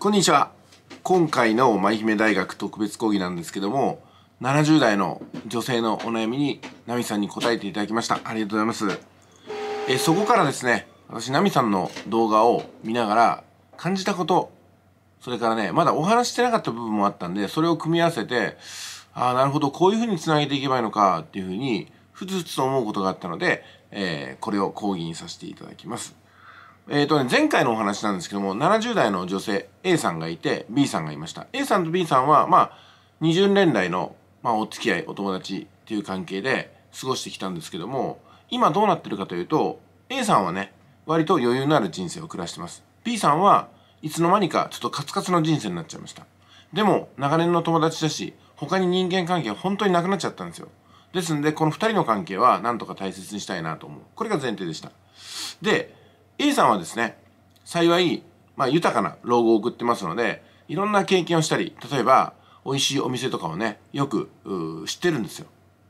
こんにちは今回の舞姫大学特別講義なんですけども70代の女性のお悩みにナミさんに答えていただきましたありがとうございますえそこからですね私ナミさんの動画を見ながら感じたことそれからねまだお話してなかった部分もあったんでそれを組み合わせてああなるほどこういうふうにつなげていけばいいのかっていうふうにふつふつと思うことがあったので、えー、これを講義にさせていただきますえっ、ー、とね、前回のお話なんですけども、70代の女性 A さんがいて B さんがいました。A さんと B さんは、まあ、20年来の、まあ、お付き合い、お友達っていう関係で過ごしてきたんですけども、今どうなってるかというと、A さんはね、割と余裕のある人生を暮らしてます。B さんはいつの間にかちょっとカツカツの人生になっちゃいました。でも、長年の友達だし、他に人間関係は本当になくなっちゃったんですよ。ですんで、この2人の関係はなんとか大切にしたいなと思う。これが前提でした。で、A さんはですね幸い、まあ、豊かな老後を送ってますのでいろんな経験をしたり例えば美味しいお店とかをねよく知ってるんですよ。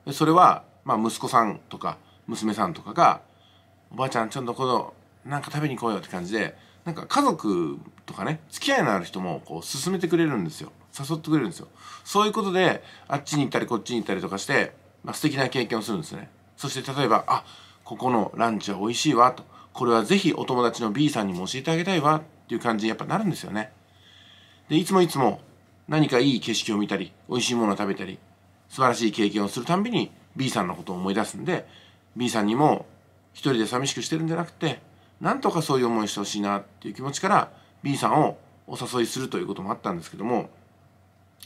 でそれは、まあ、息子さんとか娘さんとかが「おばあちゃんちょっとこのなんか食べに行こうよ」って感じでなんか家族とかね付き合いのある人もこう勧めてくれるんですよ誘ってくれるんですよそういうことであっちに行ったりこっちに行ったりとかして、まあ、素敵な経験をするんですねそして例えば「あここのランチは美味しいわ」と。これはぜひお友達の B さんにも教えてあげたいわっていう感じにやっぱなるんですよね。で、いつもいつも何かいい景色を見たり、美味しいものを食べたり、素晴らしい経験をするたんびに B さんのことを思い出すんで、B さんにも一人で寂しくしてるんじゃなくて、なんとかそういう思いしてほしいなっていう気持ちから B さんをお誘いするということもあったんですけども、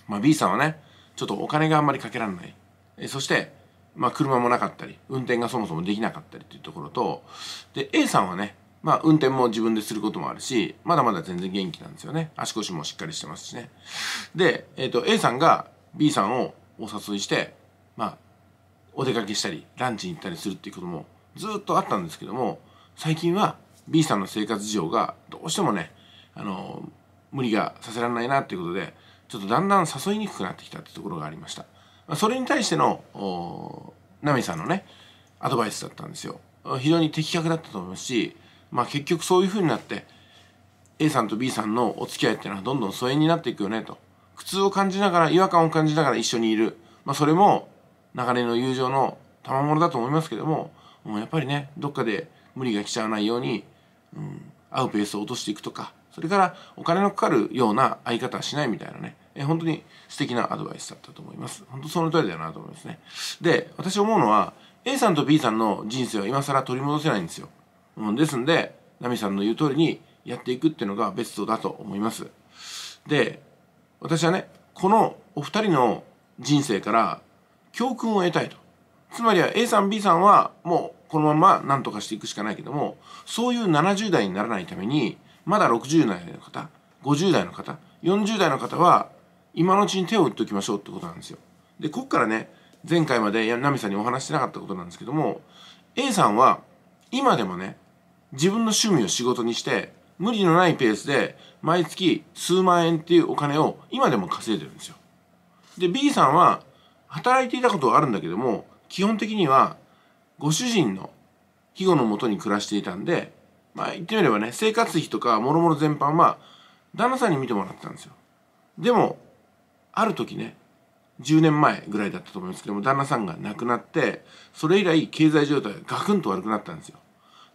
まあ、B さんはね、ちょっとお金があんまりかけられない。そして、まあ、車もなかったり運転がそもそもできなかったりっていうところとで A さんはねまあ、運転も自分ですることもあるし、まだまだ全然元気なんですよね。足腰もしっかりしてますしね。で、えっ、ー、と、A さんが B さんをお誘いして、まあ、お出かけしたり、ランチに行ったりするっていうこともずっとあったんですけども、最近は B さんの生活事情がどうしてもね、あの、無理がさせられないなっていうことで、ちょっとだんだん誘いにくくなってきたってところがありました。それに対してのナミさんのねアドバイスだったんですよ非常に的確だったと思いますし、まあ、結局そういうふうになって A さんと B さんのお付き合いっていうのはどんどん疎遠になっていくよねと苦痛を感じながら違和感を感じながら一緒にいる、まあ、それも長年の友情の賜物だと思いますけどももうやっぱりねどっかで無理が来ちゃわないように、うん、会うペースを落としていくとかそれからお金のかかるような相方はしないみたいなねえー、本当に素敵なアドバイスだったと思います。本当その通りだなと思いますね。で、私思うのは、A さんと B さんの人生は今更取り戻せないんですよ。うん、ですんで、ナミさんの言う通りにやっていくっていうのがベストだと思います。で、私はね、このお二人の人生から教訓を得たいと。つまりは A さん B さんはもうこのまま何とかしていくしかないけども、そういう70代にならないために、まだ60代の方、50代の方、40代の方は今のうちに手を打っておきましょうってことなんですよ。でこっからね前回までナミさんにお話してなかったことなんですけども A さんは今でもね自分の趣味を仕事にして無理のないペースで毎月数万円っていうお金を今でも稼いでるんですよ。で B さんは働いていたことはあるんだけども基本的にはご主人の庇護のもとに暮らしていたんでまあ言ってみればね生活費とかもろもろ全般は旦那さんに見てもらってたんですよ。でもある時ね10年前ぐらいだったと思いますけども旦那さんが亡くなってそれ以来経済状態がガクンと悪くなったんですよ。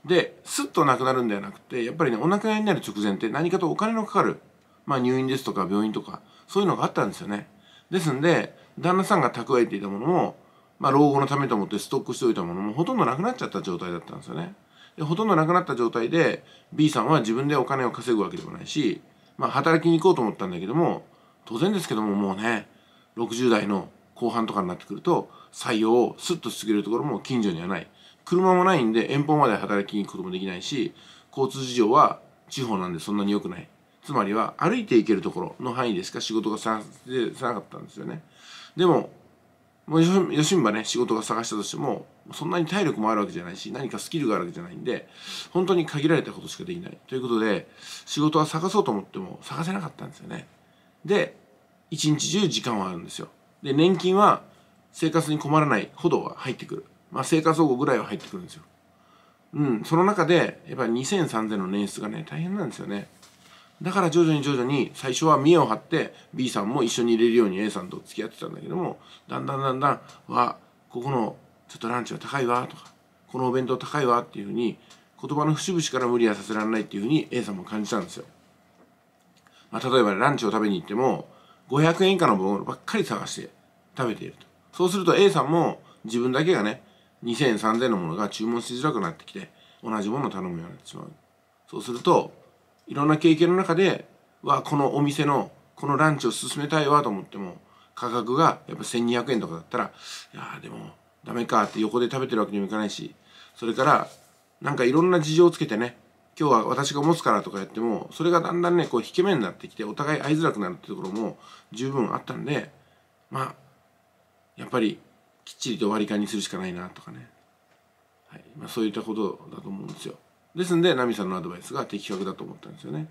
でスッと亡くなるんではなくてやっぱりねお亡くなりになる直前って何かとお金のかかる、まあ、入院ですとか病院とかそういうのがあったんですよね。ですんで旦那さんが蓄えていたものも、まあ、老後のためと思ってストックしておいたものもほとんどなくなっちゃった状態だったんですよね。でほとんどなくなった状態で B さんは自分でお金を稼ぐわけでもないし、まあ、働きに行こうと思ったんだけども当然ですけどももうね60代の後半とかになってくると採用をスッと続けるところも近所にはない車もないんで遠方まで働きに行くこともできないし交通事情は地方なんでそんなに良くないつまりは歩いて行けるところの範囲でしか仕事が探せなかったんですよねでももう吉村ね仕事が探したとしてもそんなに体力もあるわけじゃないし何かスキルがあるわけじゃないんで本当に限られたことしかできないということで仕事は探そうと思っても探せなかったんですよねで一日中時間はあるんですよで年金は生活に困らないほどは入ってくるまあ生活保護ぐらいは入ってくるんですようんその中でやっぱり2000、3000の年出がね大変なんですよねだから徐々に徐々に最初は見栄を張って B さんも一緒に入れるように A さんと付き合ってたんだけどもだんだんだんだん「わここのちょっとランチは高いわ」とか「このお弁当高いわ」っていうふうに言葉の節々から無理はさせられないっていうふうに A さんも感じたんですよ。まあ、例えばランチを食べに行っても500円以下のものばっかり探して食べているとそうすると A さんも自分だけがね2000円3000円のものが注文しづらくなってきて同じものを頼むようになってしまうそうするといろんな経験の中でわこのお店のこのランチを進めたいわと思っても価格がやっぱ1200円とかだったらいやでもダメかって横で食べてるわけにもいかないしそれからなんかいろんな事情をつけてね今日は私が持つからとかやってもそれがだんだんねこう引け目になってきてお互い会いづらくなるってところも十分あったんでまあやっぱりきっちりと割り勘にするしかないなとかね、はいまあ、そういったことだと思うんですよですんでナミさんのアドバイスが的確だと思ったんですよね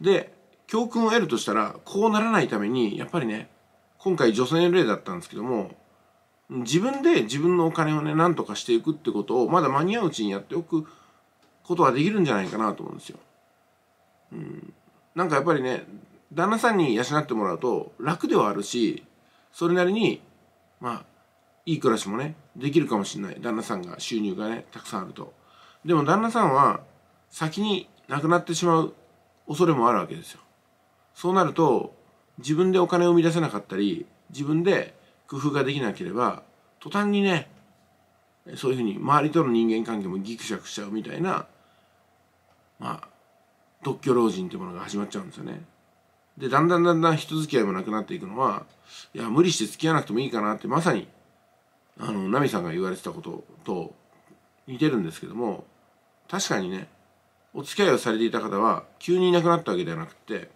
で教訓を得るとしたらこうならないためにやっぱりね今回女性の例だったんですけども自分で自分のお金をね何とかしていくってことをまだ間に合ううちにやっておくことができるんじゃないかなと思うんですよ。うん、なんかやっぱりね旦那さんに養ってもらうと楽ではあるしそれなりにまあいい暮らしもねできるかもしれない旦那さんが収入がねたくさんあるとでも旦那さんは先に亡くなってしまう恐れもあるわけですよそうなると自分でお金を生み出せなかったり自分で工夫ができなければ途端にねそういうふうに周りとの人間関係もギクシャクしちゃうみたいなまあ、特許老人というものが始まっちゃうんですよね。で、だんだんだんだん人付き合いもなくなっていくのは、いや、無理して付き合わなくてもいいかなって、まさに、あの、奈美さんが言われてたことと似てるんですけども、確かにね、お付き合いをされていた方は、急にいなくなったわけではなくて、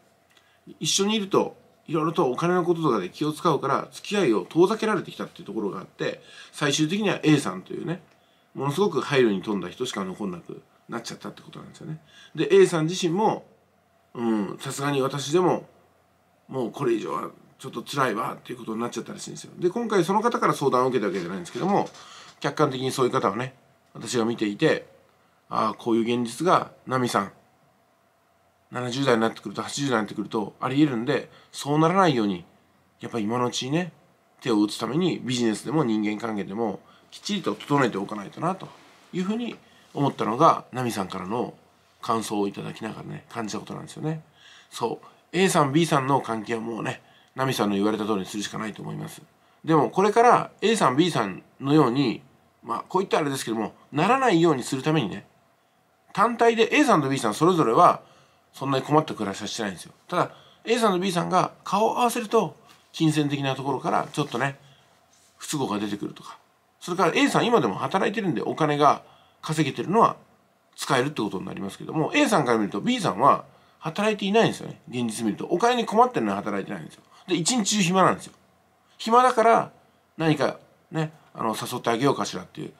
一緒にいると、いろいろとお金のこととかで気を使うから、付き合いを遠ざけられてきたっていうところがあって、最終的には A さんというね、ものすごく配慮に富んだ人しか残んなくなっちゃったってことなんですよね。で A さん自身もうん、さすがに私でももうこれ以上はちょっと辛いわっていうことになっちゃったらしいんですよ。で今回その方から相談を受けたわけじゃないんですけども客観的にそういう方をね私が見ていてああこういう現実がナミさん70代になってくると80代になってくるとありえるんでそうならないようにやっぱ今のうちにね手を打つためにビジネスでも人間関係でもきっちりと整えておかないとなというふうに思ったのがナミさんからの感想をいただきながらね感じたことなんですよねそう A さん B さんの関係はもうねナミさんの言われた通りにするしかないと思いますでもこれから A さん B さんのようにまあこういったあれですけどもならないようにするためにね単体で A さんと B さんそれぞれはそんなに困った暮らしはしてないんですよただ A さんと B さんが顔を合わせると金銭的なところからちょっとね不都合が出てくるとかそれから A さん今でも働いてるんでお金が稼げてるのは使えるってことになりますけども A さんから見ると B さんは働いていないんですよね現実見るとお金に困ってるのは働いてないんですよで一日中暇なんですよ暇だから何かねあの誘ってあげようかしらっていう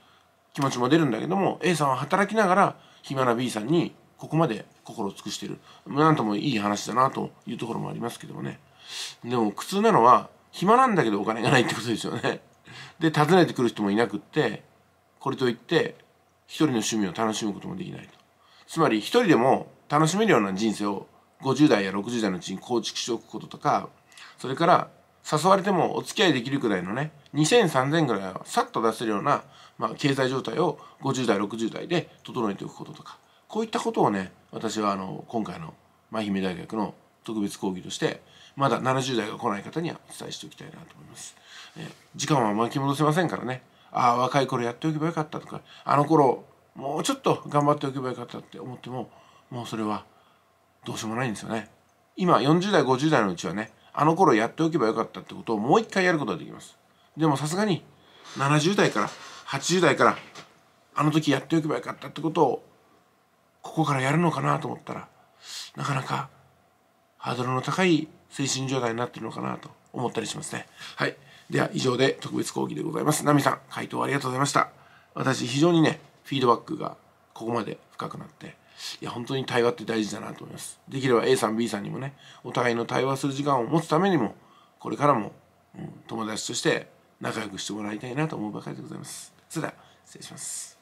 気持ちも出るんだけども A さんは働きながら暇な B さんにここまで心を尽くしてる何ともいい話だなというところもありますけどもねでも苦痛なのは暇なんだけどお金がないってことですよねで訪ねてくる人もいなくってこれといって一人の趣味を楽しむこともできないと。つまり一人でも楽しめるような人生を50代や60代のうちに構築しておくこととか、それから誘われてもお付き合いできるくらいのね、2000、3000ぐらいはさっと出せるような、まあ、経済状態を50代、60代で整えておくこととか、こういったことをね、私はあの、今回の愛媛大学の特別講義として、まだ70代が来ない方にはお伝えしておきたいなと思います。え時間は巻き戻せませんからね。ああ若い頃やっておけばよかったとかあの頃もうちょっと頑張っておけばよかったって思ってももうそれはどうしようもないんですよね。今40代50代のうちはねあの頃やっておけばよかったってことをもう一回やることができます。でもさすがに70代から80代からあの時やっておけばよかったってことをここからやるのかなと思ったらなかなかハードルの高い精神状態になってるのかなと思ったりしますね。はい。では以上で特別講義でございます。ナミさん、回答ありがとうございました。私、非常にね、フィードバックがここまで深くなって、いや、本当に対話って大事だなと思います。できれば A さん、B さんにもね、お互いの対話する時間を持つためにも、これからも、うん、友達として仲良くしてもらいたいなと思うばかりでございます。それでは、失礼します。